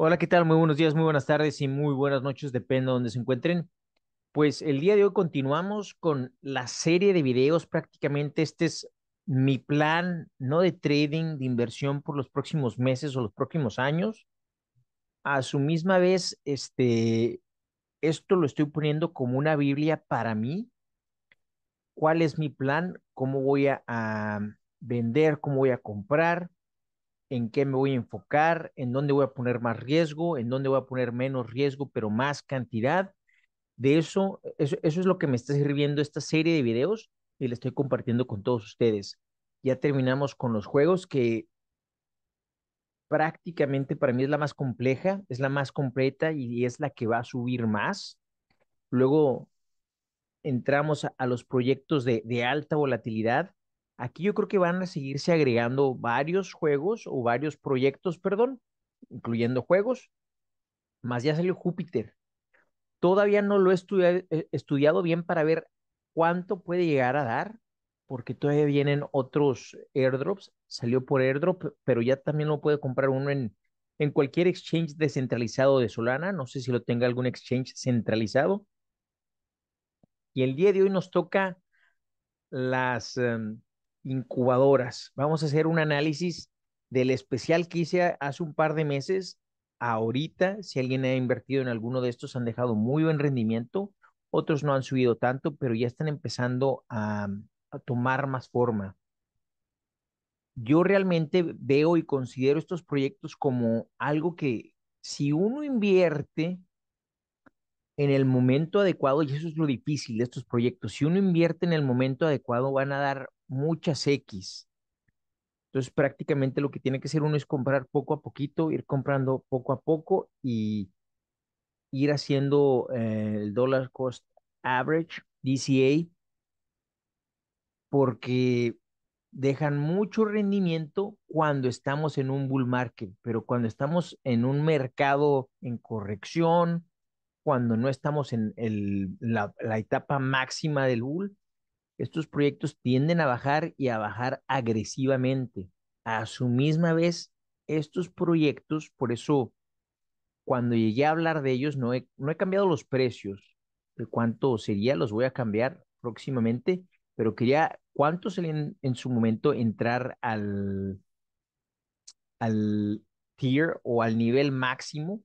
Hola, ¿qué tal? Muy buenos días, muy buenas tardes y muy buenas noches, depende de donde se encuentren. Pues el día de hoy continuamos con la serie de videos, prácticamente este es mi plan, no de trading, de inversión por los próximos meses o los próximos años. A su misma vez, este, esto lo estoy poniendo como una Biblia para mí. ¿Cuál es mi plan? ¿Cómo voy a vender? ¿Cómo voy a comprar? en qué me voy a enfocar, en dónde voy a poner más riesgo, en dónde voy a poner menos riesgo, pero más cantidad. De e-, eso, eso, es lo que me está sirviendo esta serie de videos y la estoy compartiendo con todos ustedes. Ya terminamos con los juegos que prácticamente para mí es la más compleja, es la más completa y es la que va a subir más. Luego entramos a, los proyectos de, de alta volatilidad, Aquí yo creo que van a seguirse agregando varios juegos o varios proyectos, perdón, incluyendo juegos, más ya salió Júpiter. Todavía no lo he eh, estudiado, bien para ver cuánto puede llegar a dar, porque todavía vienen otros airdrops. Salió por airdrop, pero ya también lo puede comprar uno en, cualquier exchange descentralizado de Solana. No sé si lo tenga algún exchange centralizado. Y el día de hoy nos toca las em, incubadoras. Vamos a hacer un análisis del especial que hice hace un par de meses. Ahorita, si alguien ha invertido en alguno de estos, han dejado muy buen rendimiento. Otros no han subido tanto, pero ya están empezando a, a tomar más forma. Yo realmente veo y considero estos proyectos como algo que si uno invierte en el momento adecuado, y eso es lo difícil de estos proyectos, si uno invierte en el momento adecuado, van a dar muchas X. Entonces prácticamente lo que tiene que hacer uno es comprar poco a poquito, ir comprando poco a poco y ir haciendo eh, el dollar cost average, DCA, porque dejan mucho rendimiento cuando estamos en un bull market, pero cuando estamos en un mercado en corrección, cuando no estamos en el, la etapa máxima del bull, estos proyectos tienden a bajar y a bajar agresivamente. A su misma vez, estos proyectos, por eso cuando llegué a hablar de ellos, no he, no he cambiado los precios. De cuánto sería, los voy a cambiar próximamente, pero quería cuánto se en, su momento entrar al, al tier o al nivel máximo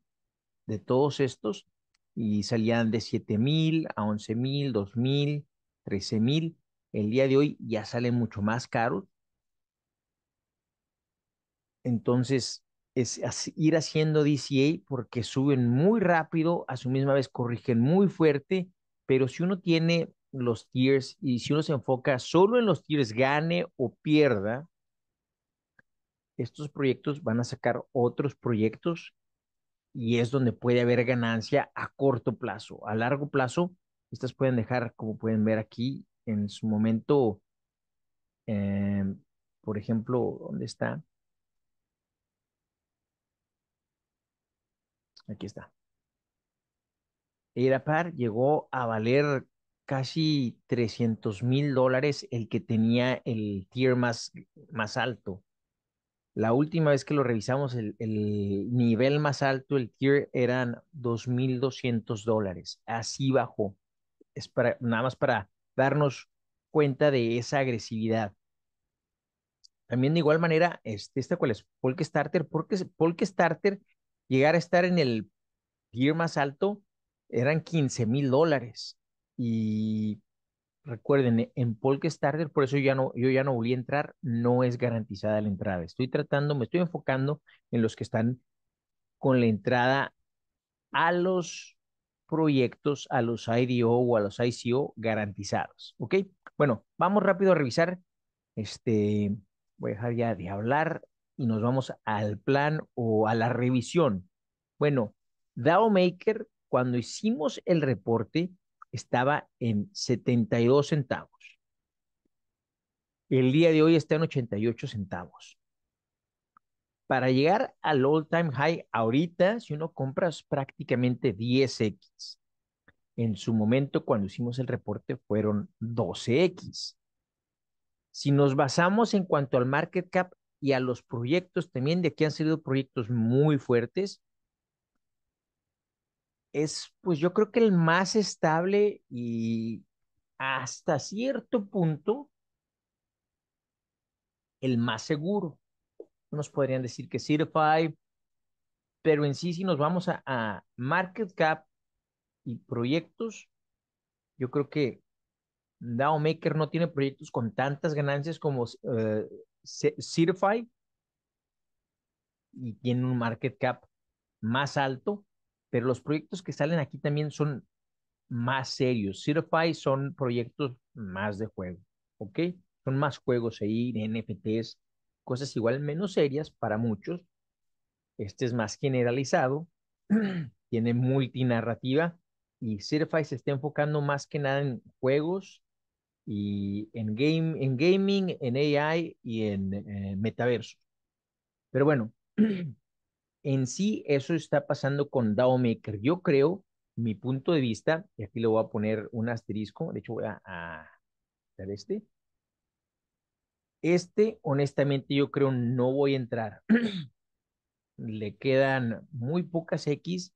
de todos estos y salían de 7 mil a 11,000, mil, 13,000. mil, 13 mil el día de hoy ya salen mucho más caros. Entonces, es ir haciendo DCA porque suben muy rápido, a su misma vez corrigen muy fuerte, pero si uno tiene los tiers y si uno se enfoca solo en los tiers, gane o pierda, estos proyectos van a sacar otros proyectos y es donde puede haber ganancia a corto plazo. A largo plazo, estas pueden dejar, como pueden ver aquí, en su momento, em, por ejemplo, ¿dónde está? Aquí está. par llegó a valer casi 300 mil dólares el que tenía el tier más, más alto. La última vez que lo revisamos, el, el nivel más alto, el tier, eran 2.200 dólares. Así bajó. Es para, nada más para darnos cuenta de esa agresividad. También de igual manera, este, esta cuál es Polk Starter, porque Polk Starter llegar a estar en el tier más alto eran 15 mil dólares. Y recuerden, en Polk Starter, por eso ya no, yo ya no voy a entrar, no es garantizada la entrada. Estoy tratando, me estoy enfocando en los que están con la entrada a los proyectos a los IDO o a los ICO garantizados. ¿Ok? Bueno, vamos rápido a revisar. Este, voy a dejar ya de hablar y nos vamos al plan o a la revisión. Bueno, DAO Maker, cuando hicimos el reporte, estaba en 72 centavos. El día de hoy está en 88 centavos para llegar al all time high ahorita, si uno compra prácticamente 10x. En su momento, cuando hicimos el reporte, fueron 12x. Si nos basamos en cuanto al market cap y a los proyectos también, de aquí han salido proyectos muy fuertes, es pues yo creo que el más estable y hasta cierto punto el más seguro unos podrían decir que Citify, pero en sí, si nos vamos a, market cap y proyectos, yo creo que DAO Maker no tiene proyectos con tantas ganancias como uh, y tiene un market cap más alto, pero los proyectos que salen aquí también son más serios. Certify son proyectos más de juego, ¿ok? Son más juegos ahí, NFTs, cosas igual menos serias para muchos. Este es más generalizado, tiene multinarrativa y Surface se está enfocando más que nada en juegos y en, game, en gaming, en AI y en eh, metaverso. Pero bueno, en sí eso está pasando con DAO Yo creo, mi punto de vista, y aquí le voy a poner un asterisco, de hecho voy a, dar este, este, honestamente, yo creo no voy a entrar. Le quedan muy pocas X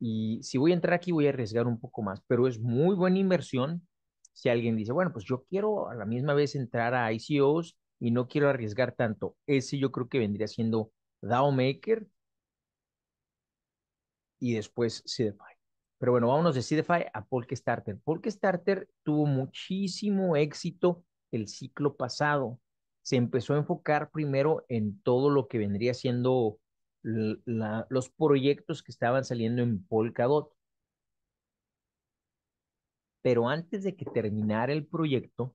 y si voy a entrar aquí voy a arriesgar un poco más, pero es muy buena inversión. Si alguien dice, bueno, pues yo quiero a la misma vez entrar a ICOs y no quiero arriesgar tanto, ese yo creo que vendría siendo DAO Maker y después CDFI. Pero bueno, vámonos de CDFI a Polk Starter tuvo muchísimo éxito el ciclo pasado, se empezó a enfocar primero en todo lo que vendría siendo los proyectos que estaban saliendo en Polkadot. Pero antes de que terminara el proyecto,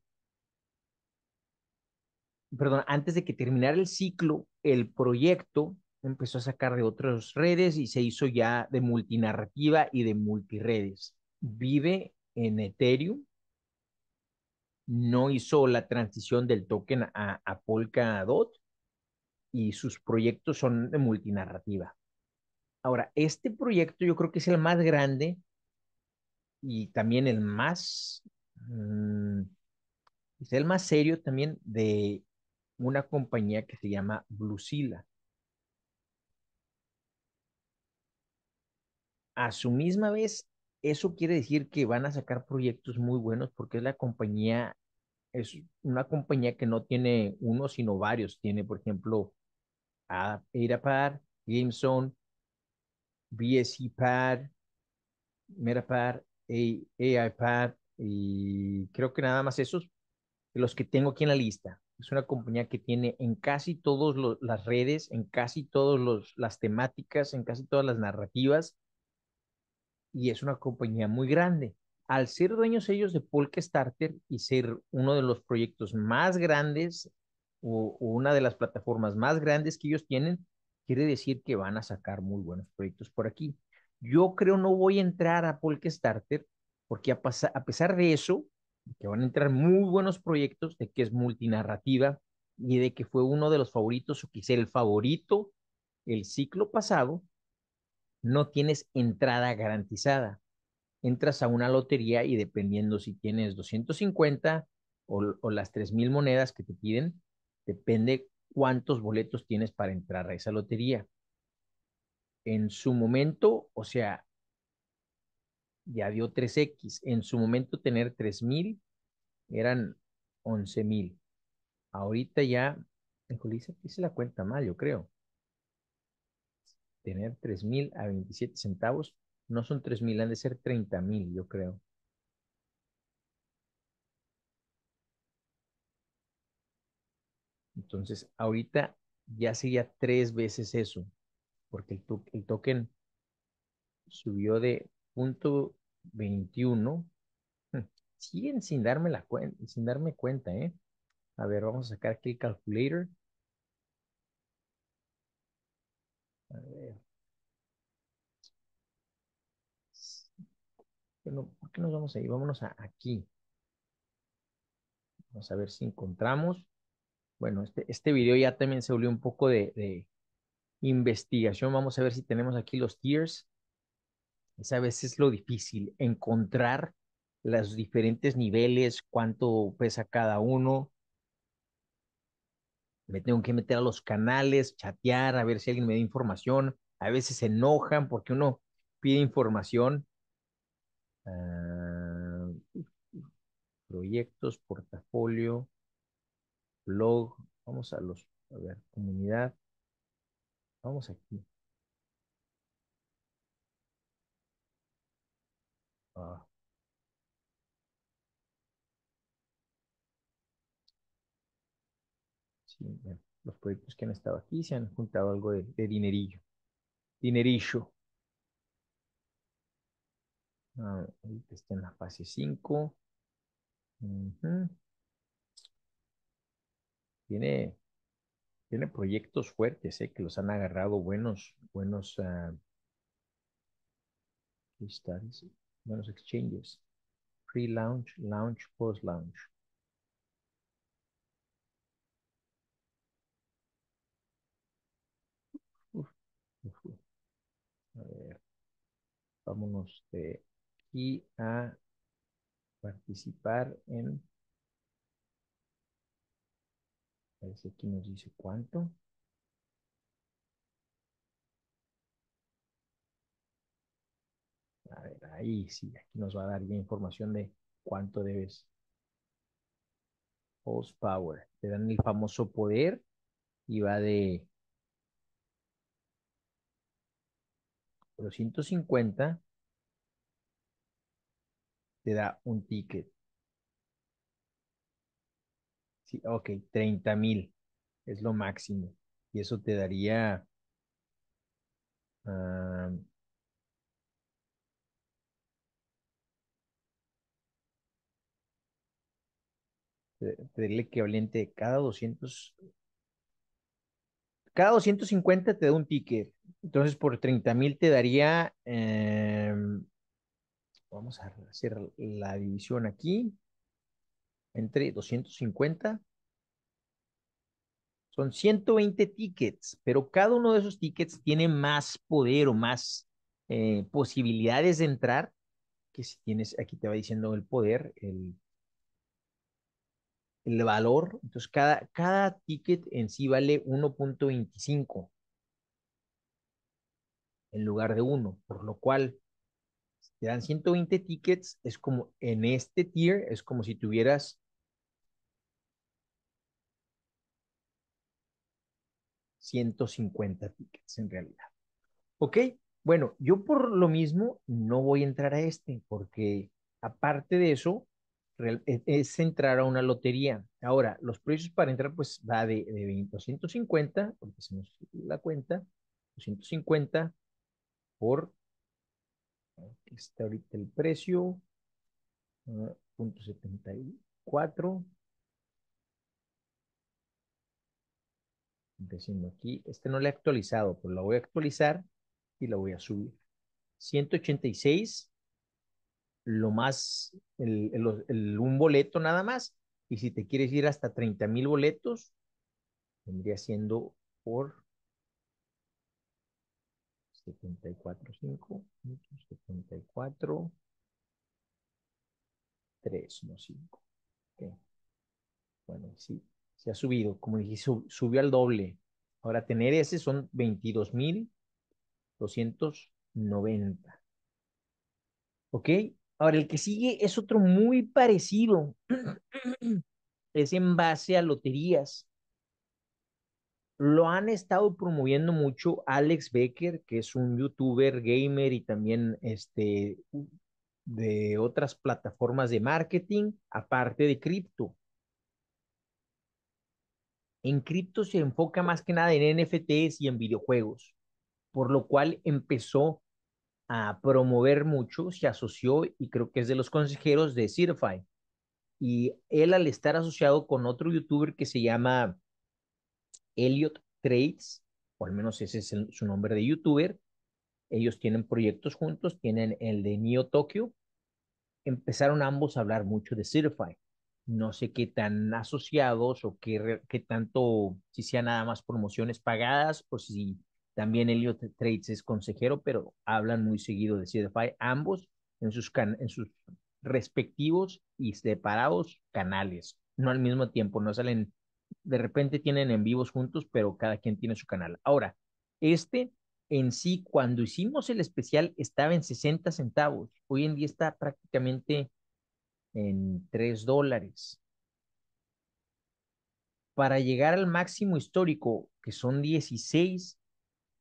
perdón, antes de que terminara el ciclo, el proyecto empezó a sacar de otras redes y se hizo ya de multinarrativa y de multiredes. Vive en Ethereum, no hizo la transición del token a, Polka Polkadot y sus proyectos son de multinarrativa. Ahora, este proyecto yo creo que es el más grande y también el más, mm, es el más serio también de una compañía que se llama Blusila. A su misma vez, eso quiere decir que van a sacar proyectos muy buenos porque es la compañía, es una compañía que no tiene uno, sino varios. Tiene, por ejemplo, Adapar, GameZone, Par, MetaPad, AIPAR, y creo que nada más esos, los que tengo aquí en la lista. Es una compañía que tiene en casi todas las redes, en casi todas las temáticas, en casi todas las narrativas y es una compañía muy grande. Al ser dueños ellos de Polka Starter y ser uno de los proyectos más grandes o, una de las plataformas más grandes que ellos tienen, quiere decir que van a sacar muy buenos proyectos por aquí. Yo creo no voy a entrar a Polk Starter porque a, a pesar de eso, que van a entrar muy buenos proyectos, de que es multinarrativa y de que fue uno de los favoritos o quizá el favorito el ciclo pasado, no tienes entrada garantizada. Entras a una lotería y dependiendo si tienes 250 o, o las 3.000 monedas que te piden, depende cuántos boletos tienes para entrar a esa lotería. En su momento, o sea, ya dio 3X. En su momento tener 3.000 eran 11.000. Ahorita ya, hice la cuenta mal, yo creo tener mil a 27 centavos. No son mil han de ser mil yo creo. Entonces, ahorita ya sería tres veces eso, porque el, token subió de punto 21. Hmm, siguen sin darme la cuenta, sin darme cuenta, ¿eh? A ver, vamos a sacar aquí el calculator. Bueno, ¿por qué nos vamos ir? Vámonos a aquí. Vamos a ver si encontramos. Bueno, este, este video ya también se volvió un poco de, investigación. Vamos a ver si tenemos aquí los tiers. Esa a veces lo difícil, encontrar los diferentes niveles, cuánto pesa cada uno, me tengo que meter a los canales, chatear, a ver si alguien me da información. A veces se enojan porque uno pide información. Ah, proyectos, portafolio, blog. Vamos a los, a ver, comunidad. Vamos aquí. Ah. los proyectos que han estado aquí se han juntado algo de, dinerillo. Dinerillo. Ah, está en la fase 5. Tiene, tiene proyectos fuertes, eh, que los han agarrado buenos, buenos, ah, buenos exchanges. Pre-launch, launch, post-launch. Vámonos de aquí a participar en... Parece que aquí nos dice cuánto. A ver, ahí sí, aquí nos va a dar ya información de cuánto debes. Post power. Te dan el famoso poder y va de 250 te da un ticket. Sí, ok, 30 mil es lo máximo. Y eso te daría... Um, el equivalente cada 200 cada 250 te da un ticket entonces, por 30 mil te daría, em, vamos a hacer la división aquí, entre 250. Son 120 tickets, pero cada uno de esos tickets tiene más poder o más eh, posibilidades de entrar, que si tienes, aquí te va diciendo el poder, el, el valor. Entonces, cada, cada ticket en sí vale 1.25 en lugar de uno, por lo cual si te dan 120 tickets, es como en este tier, es como si tuvieras ...150 tickets en realidad. ¿Ok? Bueno, yo por lo mismo no voy a entrar a este... ...porque aparte de eso... E, ...es entrar a una lotería. Ahora, los precios para entrar pues va de, de cincuenta, ...porque se la cuenta... ...250 por aquí está ahorita el precio eh, punto 74 aquí este no lo he actualizado pues lo voy a actualizar y lo voy a subir 186 lo más el, un boleto nada más y si te quieres ir hasta 30 mil boletos vendría siendo por 74, 5, 74, 3, no 5. Okay. Bueno, sí, se ha subido, como dije, subió al doble. Ahora tener ese son 22,290. ¿Ok? Ahora el que sigue es otro muy parecido. es en base a loterías lo han estado promoviendo mucho Alex Becker, que es un youtuber gamer y también este, de otras plataformas de marketing, aparte de cripto. En cripto se enfoca más que nada en NFTs y en videojuegos, por lo cual empezó a promover mucho, se asoció y creo que es de los consejeros de Certify. Y él al estar asociado con otro youtuber que se llama Elliot Trades, o al menos ese es su nombre de youtuber. Ellos tienen proyectos juntos, tienen el de Neo Tokyo. Empezaron ambos a hablar mucho de Certify. No sé qué tan asociados o qué, tanto, si sea nada más promociones pagadas o si también Elliot Trades es consejero, pero hablan muy seguido de Certify, ambos en sus, en sus respectivos y separados canales. No al mismo tiempo, no salen de repente tienen en vivos juntos, pero cada quien tiene su canal. Ahora, este en sí, cuando hicimos el especial, estaba en 60 centavos. Hoy en día está prácticamente en 3 dólares. Para llegar al máximo histórico, que son 16,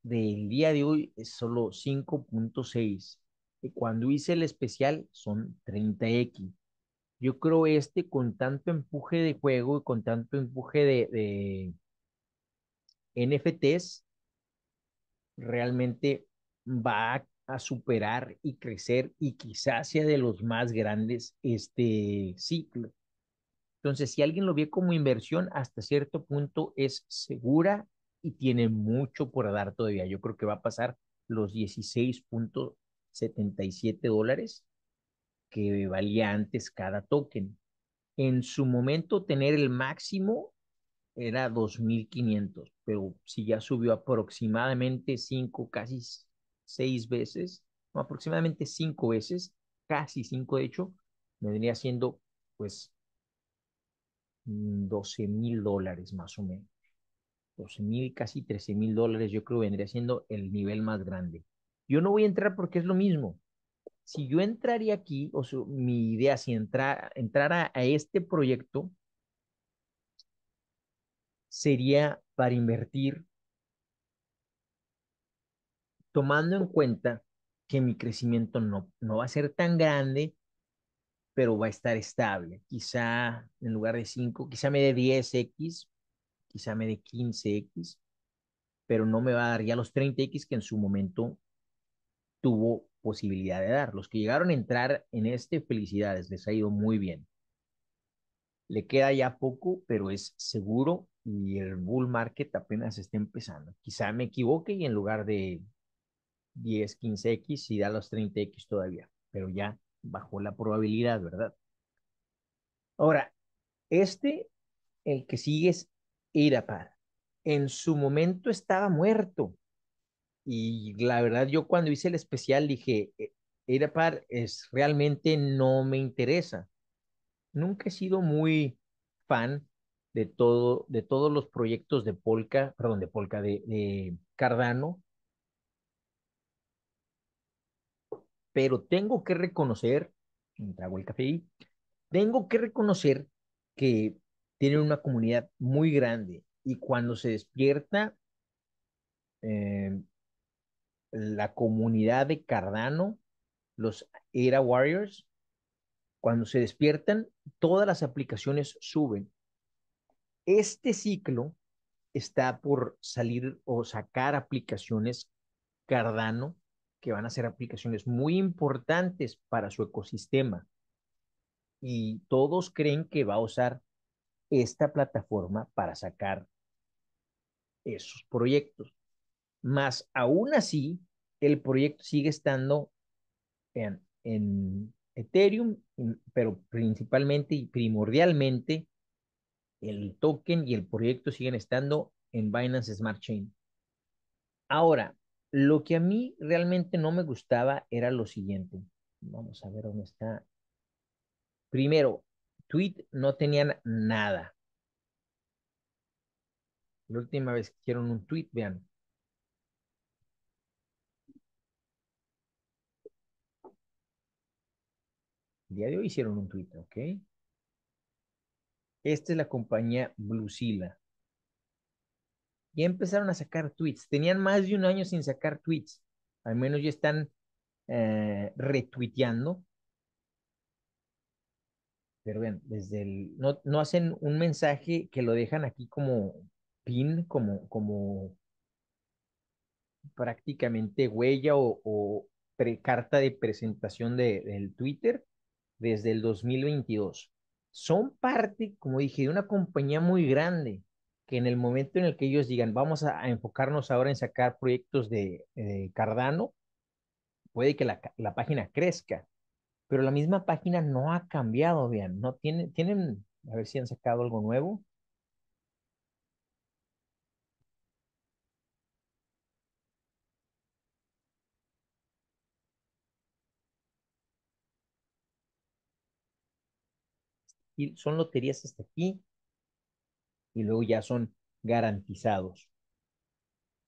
del día de hoy es solo 5.6. Cuando hice el especial son 30X yo creo este con tanto empuje de juego y con tanto empuje de, NFTs, realmente va a, a, superar y crecer y quizás sea de los más grandes este ciclo. Entonces, si alguien lo ve como inversión, hasta cierto punto es segura y tiene mucho por dar todavía. Yo creo que va a pasar los 16.77 dólares que valía antes cada token. En su momento tener el máximo era 2.500, pero si ya subió aproximadamente cinco casi seis veces, aproximadamente cinco veces, casi cinco de hecho, vendría siendo pues 12.000 mil dólares más o menos. 12.000, mil, casi 13.000 mil dólares, yo creo vendría siendo el nivel más grande. Yo no voy a entrar porque es lo mismo si yo entraría aquí, o mi idea, si entrara a este proyecto, sería para invertir tomando en cuenta que mi crecimiento no, no va a ser tan grande, pero va a estar estable. Quizá en lugar de 5, quizá me dé 10x, quizá me dé 15x, pero no me va a dar ya los 30x que en su momento tuvo posibilidad de dar. Los que llegaron a entrar en este, felicidades, les ha ido muy bien. Le queda ya poco, pero es seguro y el bull market apenas está empezando. Quizá me equivoque y en lugar de 10, 15x y da los 30x todavía, pero ya bajó la probabilidad, ¿verdad? Ahora, este, el que sigue es par En su momento estaba muerto, y la verdad, yo cuando hice el especial dije, eh, par es, realmente no me interesa. Nunca he sido muy fan de, todo, de todos los proyectos de Polka, perdón, de Polka, de, Cardano. Pero tengo que reconocer, trago el café ahí, tengo que reconocer que tienen una comunidad muy grande y cuando se despierta, eh, la comunidad de Cardano, los Era Warriors, cuando se despiertan, todas las aplicaciones suben. Este ciclo está por salir o sacar aplicaciones Cardano, que van a ser aplicaciones muy importantes para su ecosistema. Y todos creen que va a usar esta plataforma para sacar esos proyectos. Más aún así, el proyecto sigue estando en, en Ethereum, pero principalmente y primordialmente el token y el proyecto siguen estando en Binance Smart Chain. Ahora, lo que a mí realmente no me gustaba era lo siguiente. Vamos a ver dónde está. Primero, tweet no tenían nada. La última vez que hicieron un tweet, vean, día de hoy hicieron un tweet, ¿ok? Esta es la compañía Blusila. Ya empezaron a sacar tweets. Tenían más de un año sin sacar tweets. Al menos ya están eh, retuiteando. Pero vean, desde el. No, hacen un mensaje que lo dejan aquí como pin, como, como prácticamente huella o, carta de presentación del Twitter, desde el 2022. Son parte, como dije, de una compañía muy grande que en el momento en el que ellos digan, vamos a, enfocarnos ahora en sacar proyectos de, Cardano, puede que la, la, página crezca, pero la misma página no ha cambiado, bien no tiene, tienen, a ver si han sacado algo nuevo, y son loterías hasta este, aquí y luego ya son garantizados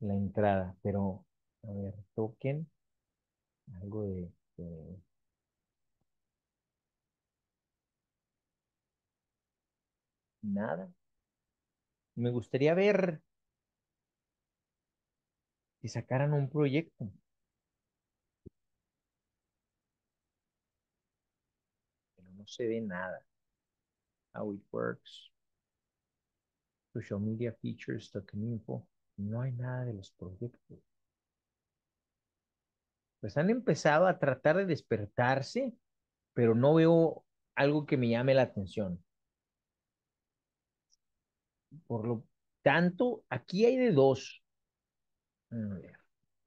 la entrada, pero a ver, token, algo de, nada. Me gustaría ver si sacaran un proyecto. Pero no se ve nada how it works, social media features, token info. No hay nada de los proyectos. Pues han empezado a tratar de despertarse, pero no veo algo que me llame la atención. Por lo tanto, aquí hay de dos. A ver,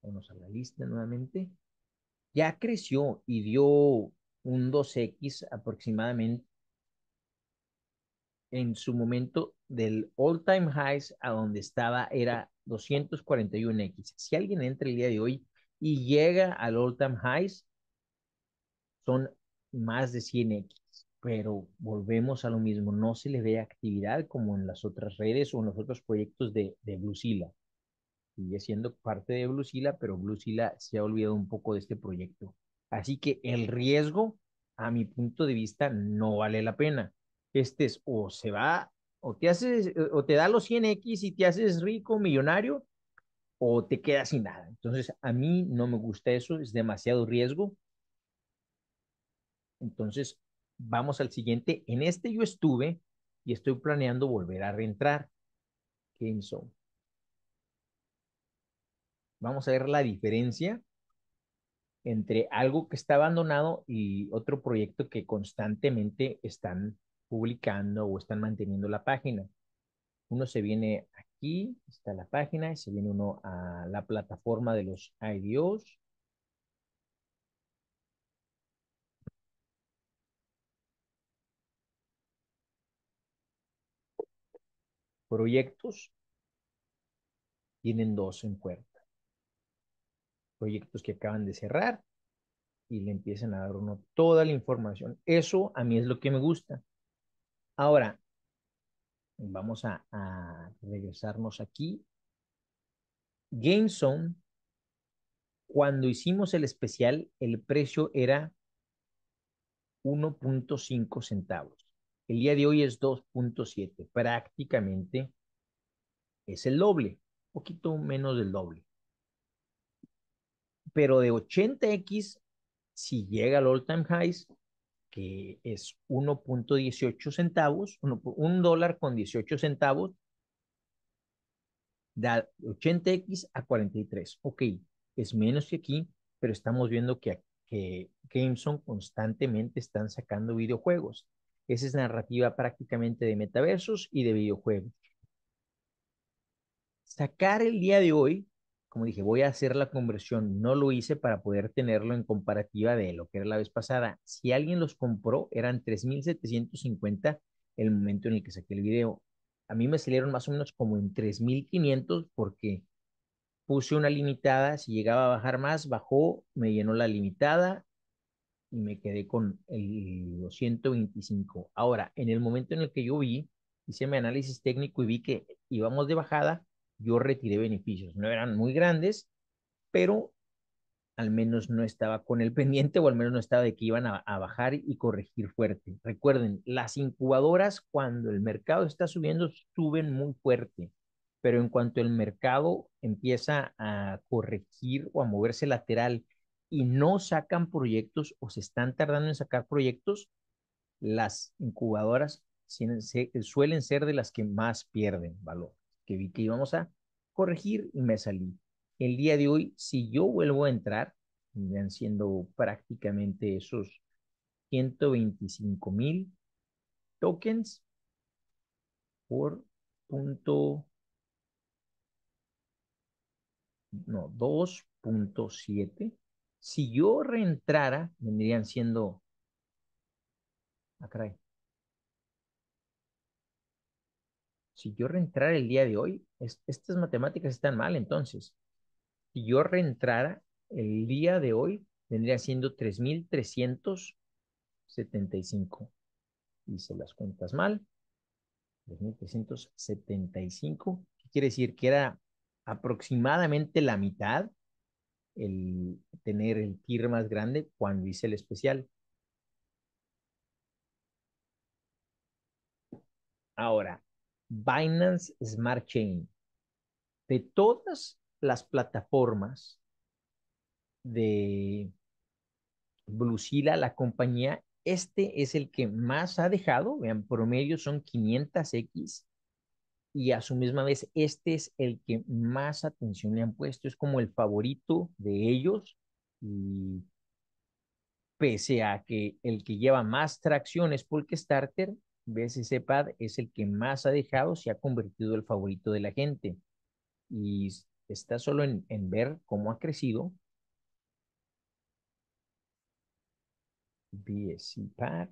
vamos a la lista nuevamente. Ya creció y dio un 2X aproximadamente en su momento del all time highs a donde estaba era 241X. Si alguien entra el día de hoy y llega al all time highs, son más de 100X, pero volvemos a lo mismo, no se le ve actividad como en las otras redes o en los otros proyectos de, de Sigue siendo parte de blusilla pero blusilla se ha olvidado un poco de este proyecto. Así que el riesgo, a mi punto de vista, no vale la pena este es o se va, o te haces, eh, o te da los 100X y te haces rico, millonario, o te quedas sin nada. Entonces, a mí no me gusta eso, es demasiado riesgo. Entonces, vamos al siguiente. En este yo estuve y estoy planeando volver a reentrar. eso? Vamos a ver la diferencia entre algo que está abandonado y otro proyecto que constantemente están publicando o están manteniendo la página. Uno se viene aquí, está la página, y se viene uno a la plataforma de los IDOs. Proyectos tienen dos en puerta. Proyectos que acaban de cerrar y le empiezan a dar uno toda la información. Eso a mí es lo que me gusta. Ahora, vamos a, regresarnos aquí. GameZone, cuando hicimos el especial, el precio era 1.5 centavos. El día de hoy es 2.7, prácticamente es el doble, poquito menos del doble. Pero de 80X, si llega al all time highs, que es 1.18 centavos, un dólar con 18 centavos, da 80x a 43. Ok, es menos que aquí, pero estamos viendo que, que Gameson constantemente están sacando videojuegos. Esa es narrativa prácticamente de metaversos y de videojuegos. Sacar el día de hoy como dije, voy a hacer la conversión. No lo hice para poder tenerlo en comparativa de lo que era la vez pasada. Si alguien los compró, eran 3,750 el momento en el que saqué el video. A mí me salieron más o menos como en 3,500 porque puse una limitada. Si llegaba a bajar más, bajó, me llenó la limitada y me quedé con el 225. Ahora, en el momento en el que yo vi, hice mi análisis técnico y vi que íbamos de bajada, yo retiré beneficios. No eran muy grandes, pero al menos no estaba con el pendiente o al menos no estaba de que iban a, bajar y corregir fuerte. Recuerden, las incubadoras cuando el mercado está subiendo, suben muy fuerte, pero en cuanto el mercado empieza a corregir o a moverse lateral y no sacan proyectos o se están tardando en sacar proyectos, las incubadoras suelen ser de las que más pierden valor que vi que íbamos a corregir y me salí. El día de hoy, si yo vuelvo a entrar, vendrían siendo prácticamente esos 125 mil tokens por punto, no, 2.7. Si yo reentrara, vendrían siendo, Acá ah, si yo reentrara el día de hoy, estas matemáticas están mal entonces. Si yo reentrara el día de hoy, vendría siendo 3.375. Hice las cuentas mal. 3.375. ¿Qué quiere decir? Que era aproximadamente la mitad el tener el TIR más grande cuando hice el especial. Ahora, Binance Smart Chain. De todas las plataformas de Blusila, la compañía, este es el que más ha dejado, vean, promedio son 500X, y a su misma vez este es el que más atención le han puesto, es como el favorito de ellos, y pese a que el que lleva más tracción es Starter BSC-PAD es el que más ha dejado, se ha convertido el favorito de la gente. Y está solo en, en ver cómo ha crecido. BSC-PAD.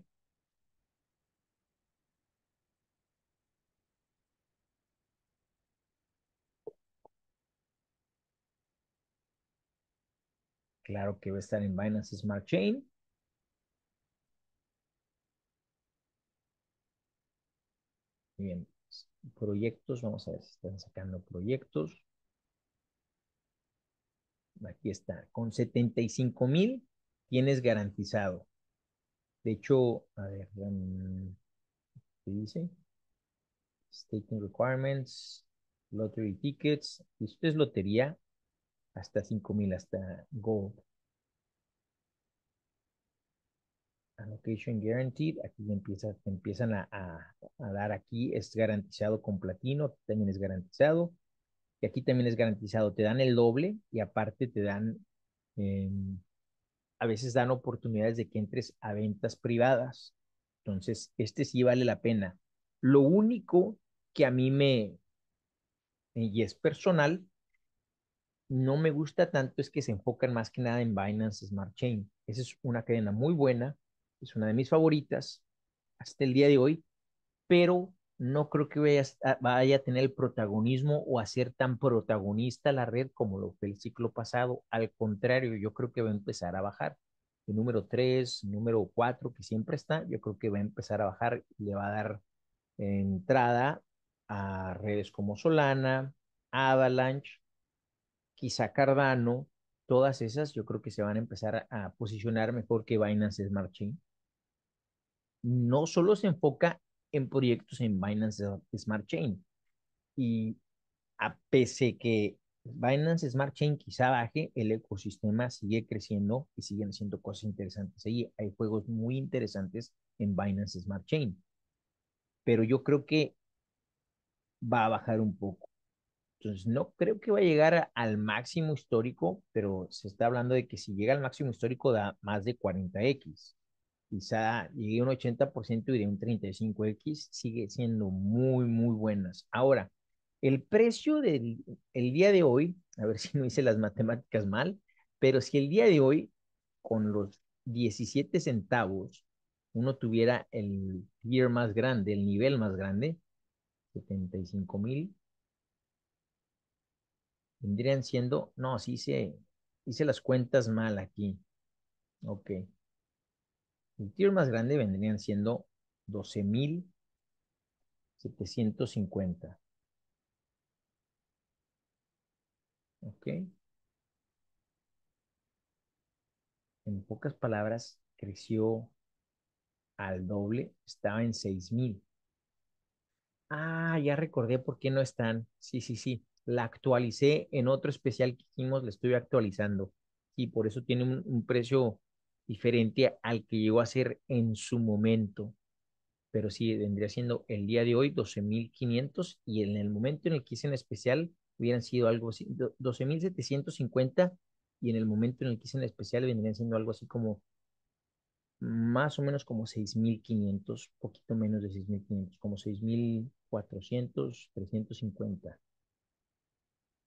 Claro que va a estar en Binance Smart Chain. Bien, proyectos, vamos a ver si están sacando proyectos. Aquí está, con 75 mil tienes garantizado. De hecho, a ver, ¿qué dice? Staking requirements, lottery tickets. esto es lotería, hasta 5 mil, hasta gold. Allocation Guaranteed, aquí empieza, empiezan a, dar aquí, es garantizado con platino, también es garantizado, y aquí también es garantizado, te dan el doble y aparte te dan, em, a veces dan oportunidades de que entres a ventas privadas, entonces este sí vale la pena. Lo único que a mí me, y es personal, no me gusta tanto es que se enfocan más que nada en Binance Smart Chain. Esa es una cadena muy buena, es una de mis favoritas hasta el día de hoy, pero no creo que ah, vaya a, tener el protagonismo o a ser tan protagonista la red como lo fue el ciclo pasado. Al contrario, yo creo que va a empezar a bajar. El número 3, número 4, que siempre está, yo creo que va a empezar a bajar y le va a dar entrada a redes como Solana, Avalanche, quizá Cardano, todas esas yo creo que se van a empezar a posicionar mejor que Binance Smart Chain. No solo se enfoca en proyectos en Binance Smart Chain. Y a pese que Binance Smart Chain quizá baje, el ecosistema sigue creciendo y siguen haciendo cosas interesantes. Ahí hay juegos muy interesantes en Binance Smart Chain. Pero yo creo que va a bajar un poco. Entonces, no creo que va a llegar al máximo histórico, pero se está hablando de que si llega al máximo histórico da más de 40X. Quizá llegue un 80% y de un 35X sigue siendo muy, muy buenas. Ahora, el precio del el día de hoy, a ver si no hice las matemáticas mal, pero si el día de hoy, con los 17 centavos, uno tuviera el tier más grande, el nivel más grande, 75 mil Vendrían siendo, no, sí hice, hice las cuentas mal aquí. Ok. El tiro más grande vendrían siendo 12,750. Ok. En pocas palabras, creció al doble, estaba en 6,000. Ah, ya recordé por qué no están. Sí, sí, sí la actualicé en otro especial que hicimos, la estoy actualizando y por eso tiene un, precio diferente al que llegó a ser en su momento. Pero sí, vendría siendo el día de hoy 12.500 y en el momento en el que hice en especial hubieran sido algo así, 12.750 y en el momento en el que hice en especial vendrían siendo algo así como más o menos como 6.500, poquito menos de 6.500, como 6.400, 350.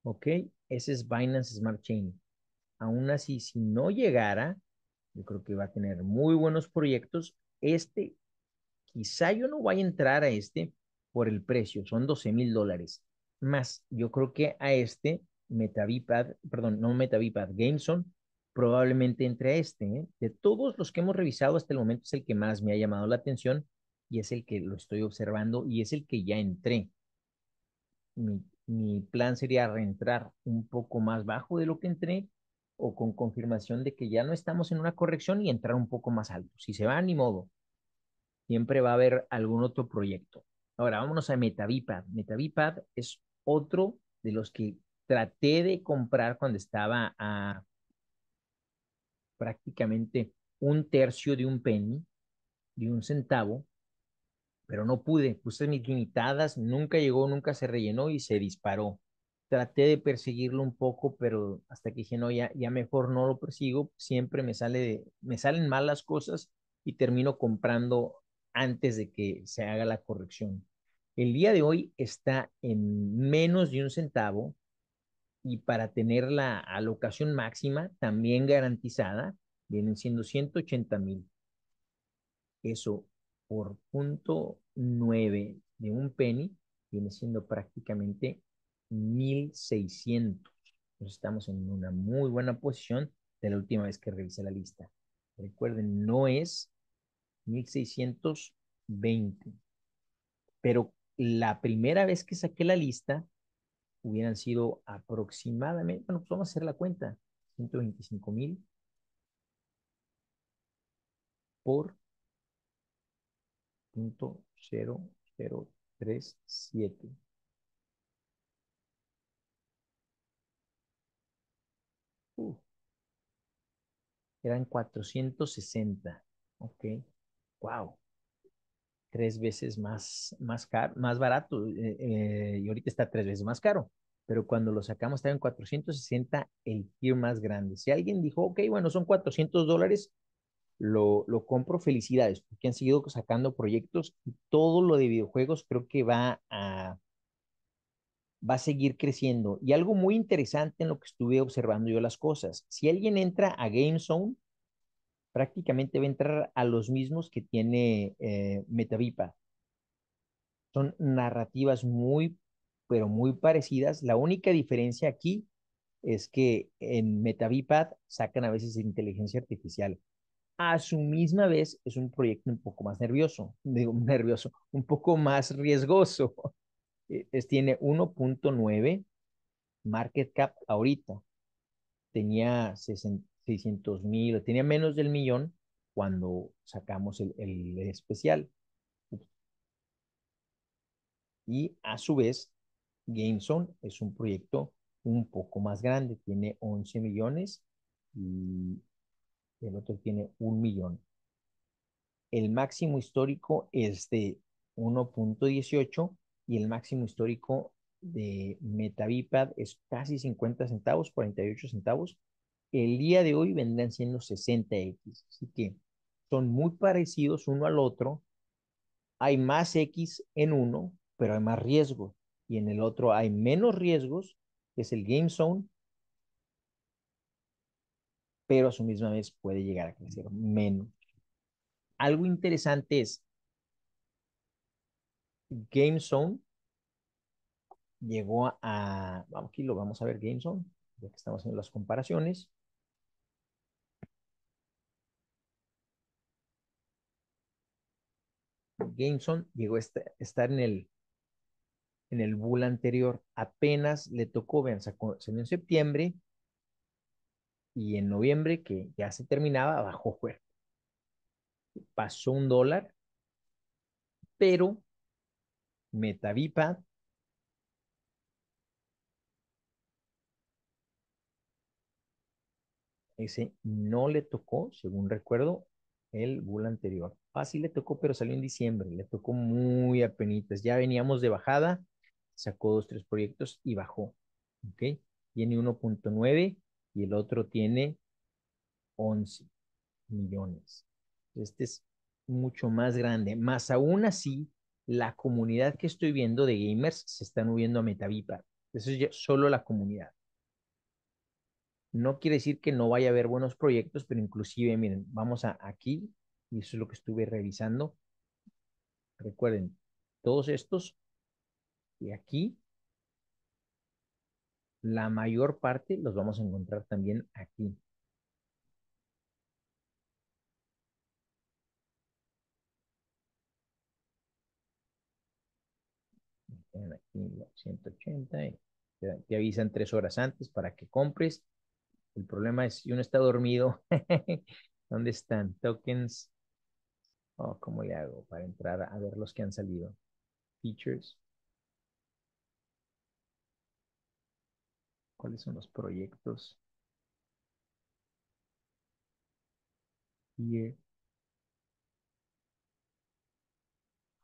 ¿ok? Ese es Binance Smart Chain. Aún así, si no llegara, yo creo que va a tener muy buenos proyectos. Este, quizá yo no voy a entrar a este por el precio, son 12 mil dólares. Más, yo creo que a este, MetaVipad, perdón, no MetaVipad, Gameson, probablemente entre a este. ¿eh? De todos los que hemos revisado hasta el momento es el que más me ha llamado la atención y es el que lo estoy observando y es el que ya entré mi plan sería reentrar un poco más bajo de lo que entré o con confirmación de que ya no estamos en una corrección y entrar un poco más alto. Si se va, ni modo. Siempre va a haber algún otro proyecto. Ahora, vámonos a MetaVipad. MetaVipad es otro de los que traté de comprar cuando estaba a prácticamente un tercio de un penny, de un centavo, pero no pude, puse mis limitadas, nunca llegó, nunca se rellenó y se disparó. Traté de perseguirlo un poco, pero hasta que dije, no, ya, mejor no lo persigo, siempre me, sale me salen mal las cosas y termino comprando antes de que se haga la corrección. El día de hoy está en menos de un centavo y para tener la alocación máxima también garantizada, vienen siendo 180 mil. Eso por punto 9 de un penny viene siendo prácticamente 1600. Entonces estamos en una muy buena posición de la última vez que revisé la lista. Recuerden, no es 1620. Pero la primera vez que saqué la lista hubieran sido aproximadamente, bueno, pues vamos a hacer la cuenta, 125,000 mil por tres, siete. Uh. eran 460. Ok. Wow. Tres veces más, más, caro, más barato. Eh, eh, y ahorita está tres veces más caro. Pero cuando lo sacamos estaba en 460 el tier más grande. Si alguien dijo, ok, bueno, son 400 dólares, lo, compro felicidades, porque han seguido sacando proyectos y todo lo de videojuegos creo que va a, va a seguir creciendo. Y algo muy interesante en lo que estuve observando yo las cosas, si alguien entra a GameZone, prácticamente va a entrar a los mismos que tiene eh, Metavipa. Son narrativas muy, pero muy parecidas. La única diferencia aquí es que en Metavipad sacan a veces inteligencia artificial a su misma vez es un proyecto un poco más nervioso, digo nervioso, un poco más riesgoso. E, es, tiene 1.9 market cap ahorita. Tenía 600 mil, tenía menos del millón cuando sacamos el, el especial. Y a su vez, GameZone es un proyecto un poco más grande, tiene 11 millones y el otro tiene un millón. El máximo histórico es de 1.18 y el máximo histórico de Metabipad es casi 50 centavos, 48 centavos. El día de hoy vendrán siendo 60X. Así que son muy parecidos uno al otro. Hay más X en uno, pero hay más riesgo. Y en el otro hay menos riesgos, que es el Game Zone, pero a su misma vez puede llegar a crecer menos. Algo interesante es, GameZone llegó a, vamos aquí lo vamos a ver GameZone, ya que estamos haciendo las comparaciones. GameZone llegó a estar en el, en el bull anterior. Apenas le tocó, vean, en septiembre y en noviembre, que ya se terminaba, bajó fuerte. Pasó un dólar, pero Metavipad ese no le tocó, según recuerdo, el bull anterior. Ah, sí le tocó, pero salió en diciembre, le tocó muy apenitas. Ya veníamos de bajada, sacó dos, tres proyectos y bajó. ¿Ok? Tiene 1.9 y el otro tiene 11 millones. Este es mucho más grande. Más aún así, la comunidad que estoy viendo de gamers se están moviendo a Metavipa. Eso es solo la comunidad. No quiere decir que no vaya a haber buenos proyectos, pero inclusive, miren, vamos a aquí, y eso es lo que estuve revisando. Recuerden, todos estos, y aquí la mayor parte los vamos a encontrar también aquí. Aquí 180 te, avisan tres horas antes para que compres. El problema es si uno está dormido, ¿dónde están? Tokens. Oh, ¿cómo le hago para entrar a ver los que han salido? Features. cuáles son los proyectos. Here. Eh,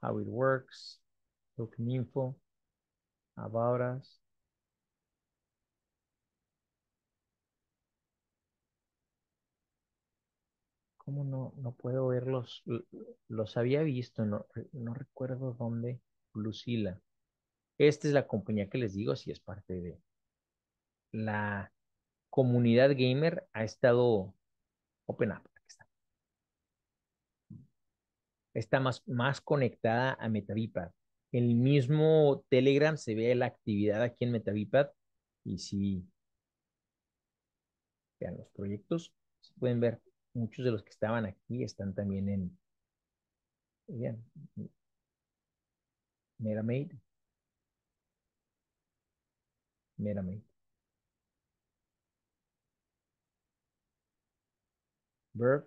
how it works. Looking info. About us. ¿Cómo no, no puedo verlos? Los había visto, no, no recuerdo dónde. Lucila. Esta es la compañía que les digo, si es parte de, la comunidad gamer ha estado open up. Aquí está. está más, más conectada a MetaVipad. El mismo Telegram se ve la actividad aquí en MetaVipad. Y si vean los proyectos, se pueden ver muchos de los que estaban aquí están también en. bien, MetaMate. Bird.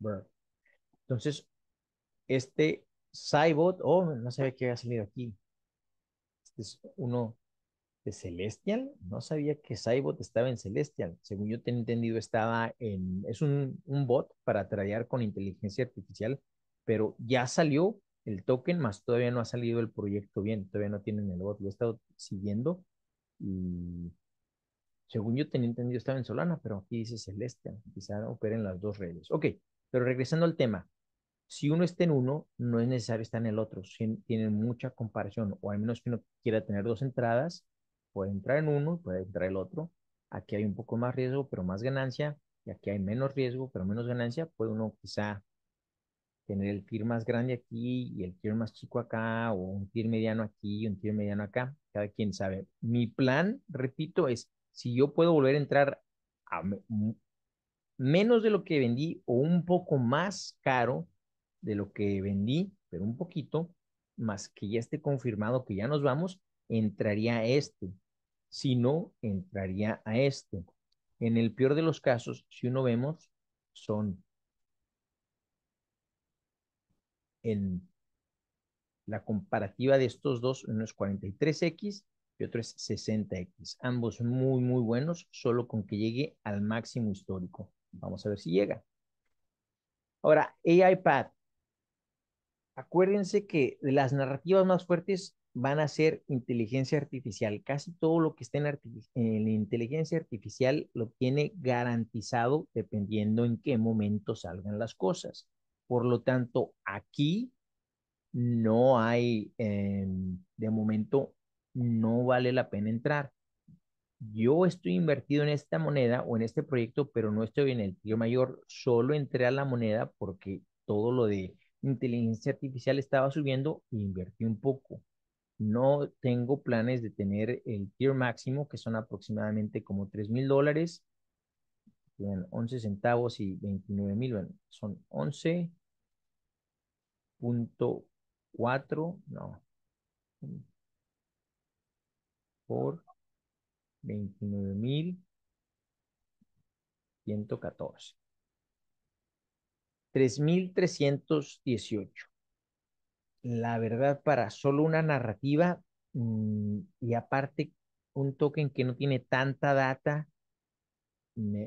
Bird. Entonces, este Cybot, oh, no sabía que había salido aquí. Este es uno de Celestial. No sabía que Cybot estaba en Celestial. Según yo tengo entendido, estaba en. Es un, bot para tradear con inteligencia artificial, pero ya salió el token, más todavía no ha salido el proyecto bien. Todavía no tienen el bot. Lo he estado siguiendo y según yo tenía entendido, estaba en Solana, pero aquí dice Celeste, quizá operen las dos redes. Ok, pero regresando al tema, si uno está en uno, no es necesario estar en el otro, si tienen mucha comparación, o al menos que uno quiera tener dos entradas, puede entrar en uno, puede entrar el otro. Aquí hay un poco más riesgo, pero más ganancia, y aquí hay menos riesgo, pero menos ganancia, puede uno quizá tener el tier más grande aquí y el tier más chico acá, o un tier mediano aquí y un tier mediano acá. Cada quien sabe. Mi plan, repito, es si yo puedo volver a entrar a menos de lo que vendí o un poco más caro de lo que vendí, pero un poquito, más que ya esté confirmado que ya nos vamos, entraría a este. Si no, entraría a este. En el peor de los casos, si uno vemos, son en la comparativa de estos dos, unos 43X otro es 60X. Ambos muy, muy buenos, solo con que llegue al máximo histórico. Vamos a ver si llega. Ahora, AIPad. Acuérdense que las narrativas más fuertes van a ser inteligencia artificial. Casi todo lo que esté en, en, inteligencia artificial lo tiene garantizado dependiendo en qué momento salgan las cosas. Por lo tanto, aquí no hay em, de momento no vale la pena entrar. Yo estoy invertido en esta moneda o en este proyecto, pero no estoy en el tier mayor. Solo entré a la moneda porque todo lo de inteligencia artificial estaba subiendo e invertí un poco. No tengo planes de tener el tier máximo, que son aproximadamente como 3 mil dólares, 11 centavos y 29 mil, son 11.4, no, por 29.114. 3.318. La verdad, para solo una narrativa mm, y aparte un token que no tiene tanta data,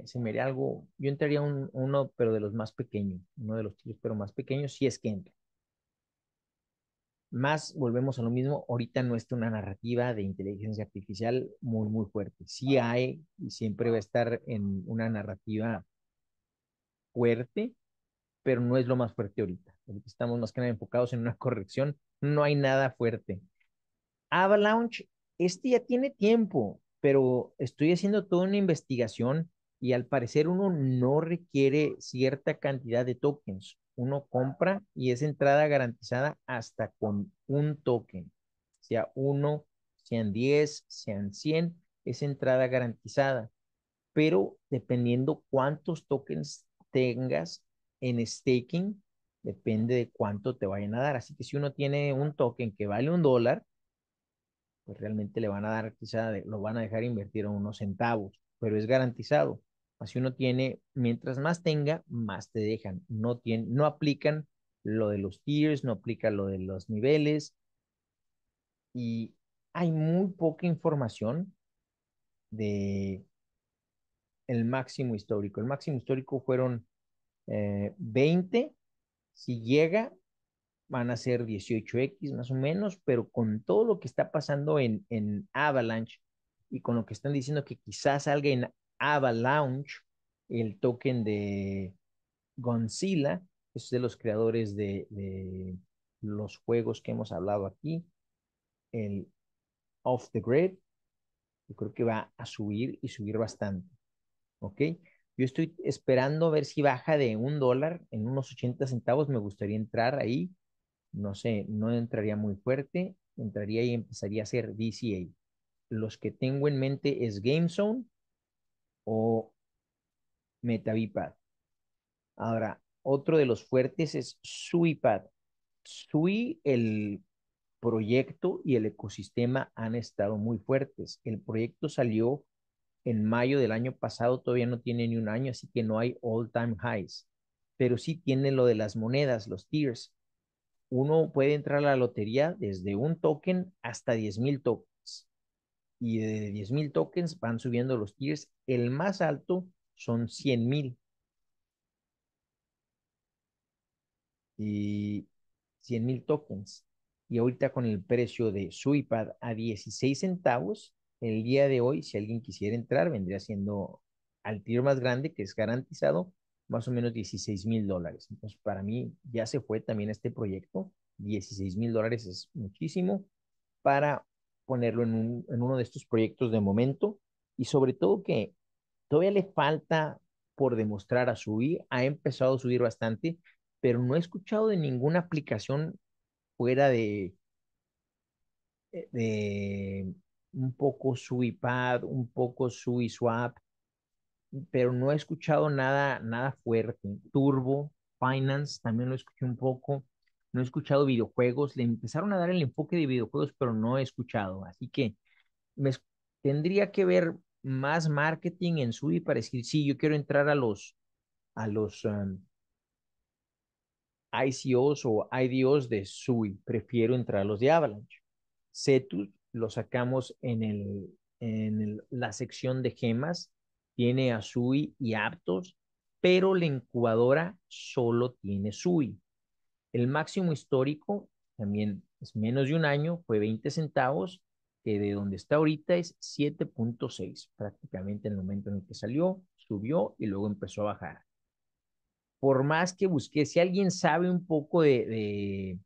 se me haría algo, yo entraría un, uno, pero de los más pequeños, uno de los tíos, pero más pequeños, si es que entra más volvemos a lo mismo, ahorita no está una narrativa de inteligencia artificial muy, muy fuerte. Sí hay y siempre va a estar en una narrativa fuerte, pero no es lo más fuerte ahorita. Estamos más que nada enfocados en una corrección, no hay nada fuerte. Avalanche, este ya tiene tiempo, pero estoy haciendo toda una investigación y al parecer uno no requiere cierta cantidad de tokens uno compra y es entrada garantizada hasta con un token, sea uno, sean diez, sean cien, es entrada garantizada. Pero dependiendo cuántos tokens tengas en staking, depende de cuánto te vayan a dar. Así que si uno tiene un token que vale un dólar, pues realmente le van a dar, quizá lo van a dejar invertir a unos centavos, pero es garantizado. Si uno tiene, mientras más tenga, más te dejan. No, tiene, no aplican lo de los tiers, no aplica lo de los niveles. Y hay muy poca información de el máximo histórico. El máximo histórico fueron 20. Eh, si llega, van a ser 18X más o menos, pero con todo lo que está pasando en, en Avalanche y con lo que están diciendo que quizás salga en Avalanche, el token de Godzilla, es de los creadores de, de los juegos que hemos hablado aquí, el Off the Grid, yo creo que va a subir y subir bastante. ¿Ok? Yo estoy esperando ver si baja de un dólar en unos 80 centavos. Me gustaría entrar ahí. No sé, no entraría muy fuerte. Entraría y empezaría a ser DCA. Los que tengo en mente es GameZone o MetaVipad. Ahora, otro de los fuertes es SUIPAD. SUI, el proyecto y el ecosistema han estado muy fuertes. El proyecto salió en mayo del año pasado, todavía no tiene ni un año, así que no hay all time highs, pero sí tiene lo de las monedas, los tiers. Uno puede entrar a la lotería desde un token hasta 10,000 tokens y de 10.000 tokens van subiendo los tiers. El más alto son 100.000. Y 100.000 tokens. Y ahorita con el precio de iPad a 16 centavos, el día de hoy, si alguien quisiera entrar, vendría siendo al tier más grande, que es garantizado, más o menos 16 mil dólares. Entonces, para mí ya se fue también este proyecto. 16 mil dólares es muchísimo para ponerlo en, uno de estos proyectos de momento y sobre todo que todavía le falta por demostrar a subir, ha empezado a subir bastante, pero no he escuchado de ninguna aplicación fuera de, eh, de un poco iPad un poco SuiSwap, pero no he escuchado nada, nada fuerte. Turbo, Finance, también lo escuché un poco no he escuchado videojuegos, le empezaron a dar el enfoque de videojuegos, pero no he escuchado. Así que me, tendría que ver más marketing en SUI para decir, sí, yo quiero entrar a los, a los um, ICOs o IDOs de SUI, prefiero entrar a los de Avalanche. Cetus lo sacamos en, el, en la sección de gemas, tiene a SUI y Aptos, pero la incubadora solo tiene SUI. El máximo histórico también es menos de un año, fue 20 centavos, que de donde está ahorita es 7.6, prácticamente en el momento en el que salió, subió y luego empezó a bajar. Por más que busqué, si alguien sabe un poco de, de,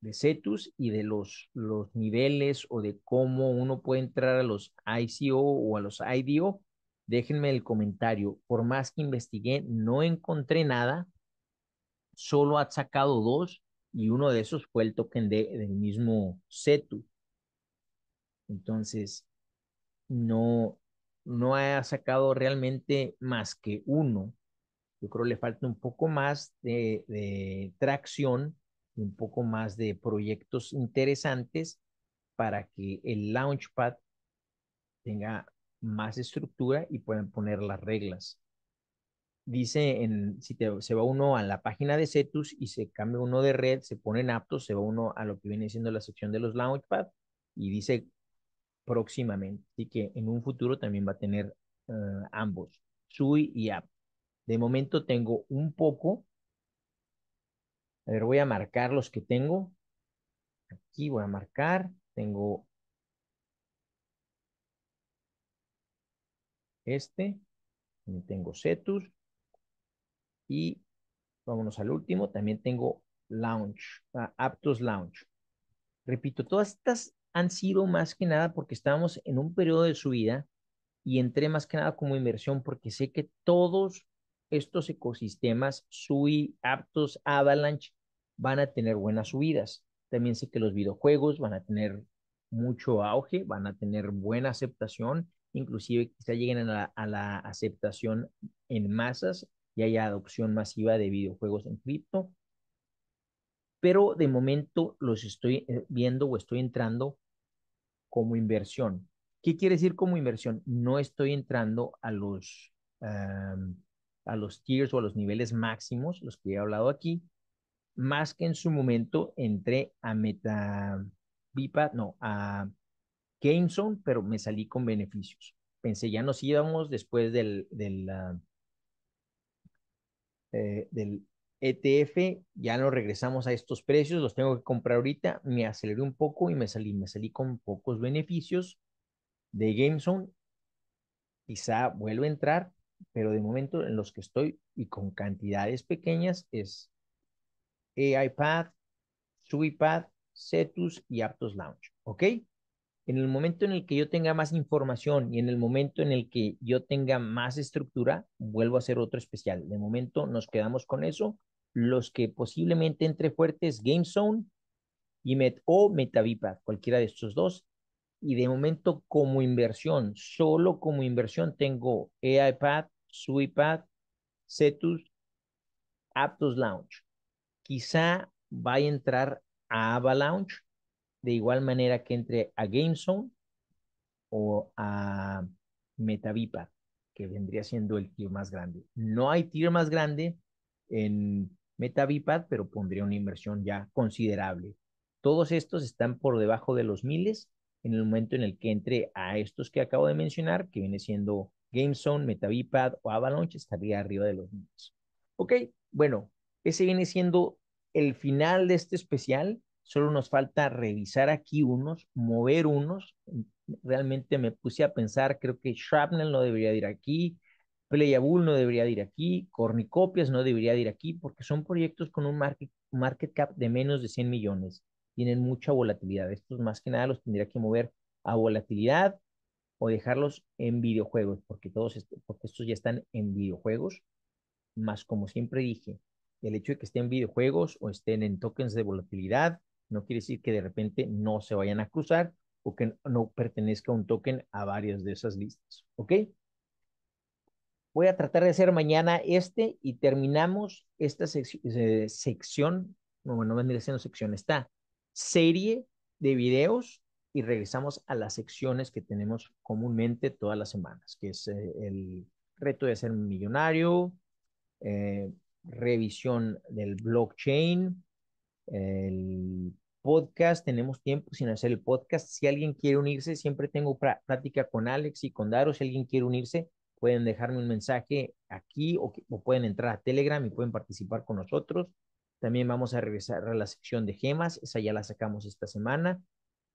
de CETUS y de los, los niveles o de cómo uno puede entrar a los ICO o a los IDO, déjenme el comentario. Por más que investigué, no encontré nada solo ha sacado dos y uno de esos fue el token del mismo Setu. Entonces, no, no ha sacado realmente más que uno. Yo creo que le falta un poco más de, de tracción, un poco más de proyectos interesantes para que el launchpad tenga más estructura y puedan poner las reglas dice, en, si se va uno a la página de Cetus y se cambia uno de red, se pone en aptos, se va uno a lo que viene siendo la sección de los Launchpad y dice próximamente. Así que en un futuro también va a tener eh, ambos, SUI y app. De momento tengo un poco. A ver, voy a marcar los que tengo. Aquí voy a marcar. Tengo este. Tengo Cetus. Y vámonos al último, también tengo Launch, ah, Aptos Launch. Repito, todas estas han sido más que nada porque estábamos en un periodo de subida y entré más que nada como inversión porque sé que todos estos ecosistemas, SUI, Aptos, Avalanche, van a tener buenas subidas. También sé que los videojuegos van a tener mucho auge, van a tener buena aceptación, inclusive quizá lleguen a la aceptación en masas y hay adopción masiva de videojuegos en cripto. Pero de momento los estoy eh, viendo o estoy entrando como inversión. ¿Qué quiere decir como inversión? No estoy entrando a los, a los tiers o a los niveles máximos, los que he hablado aquí, más que en su momento entré a Meta, no, a GameZone, pero me salí con beneficios. Pensé, ya nos íbamos después del, del, ah, eh, del ETF, ya no regresamos a estos precios, los tengo que comprar ahorita, me aceleré un poco y me salí, me salí con pocos beneficios de GameZone, quizá vuelvo a entrar, pero de momento en los que estoy y con cantidades pequeñas es AIPad, Suipad, Cetus y Aptos Launch, ¿ok? en el momento en el que yo tenga más información y en el momento en el que yo tenga más estructura, vuelvo a hacer otro especial. De momento nos quedamos con eso. Los que posiblemente entre fuertes, GameZone y o Metavipad, cualquiera de estos dos. Y de momento como inversión, solo como inversión tengo E-iPad, SUIPAD, Cetus, Aptos Lounge. Quizá vaya a entrar a Avalanche, de igual manera que entre a GameZone o a Metavipad, que vendría siendo el tier más grande. No hay tier más grande en MetaVipad, pero pondría una inversión ya considerable. Todos estos están por debajo de los miles en el momento en el que entre a estos que acabo de mencionar, que viene siendo GameZone, MetaVipad o Avalanche, estaría arriba de los miles. Ok, bueno, ese viene siendo el final de este especial. Solo nos falta revisar aquí unos, mover unos. Realmente me puse a pensar, creo que Shrapnel no debería ir aquí, Playable no debería ir aquí, Cornicopias no debería ir aquí, porque son proyectos con un market, market cap de menos de 100 millones. Tienen mucha volatilidad. Estos más que nada los tendría que mover a volatilidad o dejarlos en videojuegos, porque todos porque estos ya están en videojuegos, más como siempre dije, el hecho de que estén en videojuegos o estén en tokens de volatilidad no quiere decir que de repente no se vayan a cruzar o que no pertenezca un token a varias de esas listas, ¿ok? Voy a tratar de hacer mañana este y terminamos esta eh, sección, no, no vendría siendo sección, esta serie de videos y regresamos a las secciones que tenemos comúnmente todas las semanas, que es eh, el reto de ser millonario, eh, revisión del blockchain, el podcast, tenemos tiempo sin hacer el podcast. Si alguien quiere unirse, siempre tengo práctica con Alex y con Daro. Si alguien quiere unirse, pueden dejarme un mensaje aquí o, pueden entrar a Telegram y pueden participar con nosotros. También vamos a regresar a la sección de gemas, esa ya la sacamos esta semana.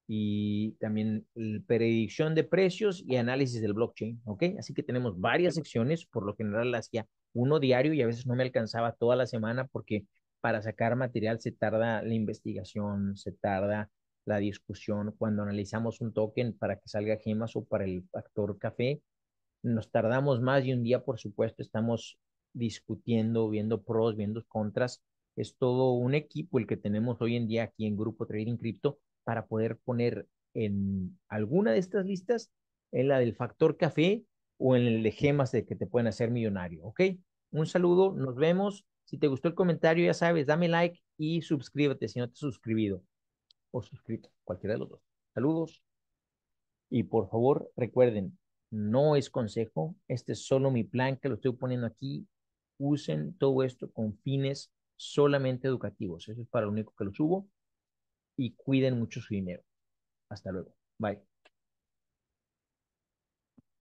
Y también predicción de precios y análisis del blockchain, ¿ok? Así que tenemos varias secciones, por lo general las hacía uno diario y a veces no me alcanzaba toda la semana porque para sacar material se tarda la investigación, se tarda la discusión. Cuando analizamos un token para que salga gemas o para el factor café, nos tardamos más y un día, por supuesto, estamos discutiendo, viendo pros, viendo contras. Es todo un equipo el que tenemos hoy en día aquí en Grupo Trading Crypto para poder poner en alguna de estas listas, en la del factor café o en el de gemas de que te pueden hacer millonario, ¿ok? Un saludo, nos vemos. Si te gustó el comentario, ya sabes, dame like y suscríbete si no te has suscrito o suscrito, cualquiera de los dos. Saludos. Y por favor, recuerden, no es consejo, este es solo mi plan que lo estoy poniendo aquí. Usen todo esto con fines solamente educativos. Eso es para lo único que lo subo. Y cuiden mucho su dinero. Hasta luego. Bye.